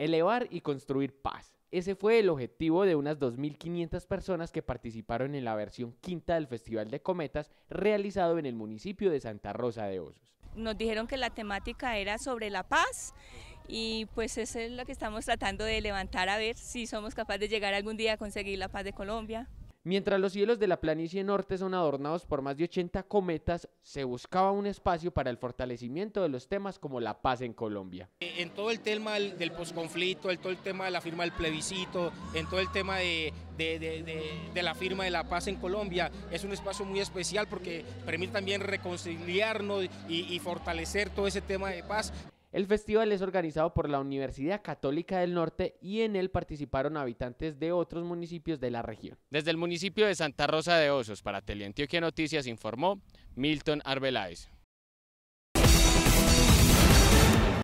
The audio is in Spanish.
elevar y construir paz. Ese fue el objetivo de unas 2.500 personas que participaron en la versión quinta del Festival de Cometas realizado en el municipio de Santa Rosa de Osos. Nos dijeron que la temática era sobre la paz y pues eso es lo que estamos tratando de levantar a ver si somos capaces de llegar algún día a conseguir la paz de Colombia. Mientras los cielos de la planicie norte son adornados por más de 80 cometas, se buscaba un espacio para el fortalecimiento de los temas como la paz en Colombia. Eh, en todo el tema del posconflicto, en todo el tema de la firma del plebiscito, en todo el tema de, la firma de la paz en Colombia, es un espacio muy especial porque permite también reconciliarnos y fortalecer todo ese tema de paz. El festival es organizado por la Universidad Católica del Norte y en él participaron habitantes de otros municipios de la región. Desde el municipio de Santa Rosa de Osos, para Teleantioquia Noticias informó Milton Arbeláez.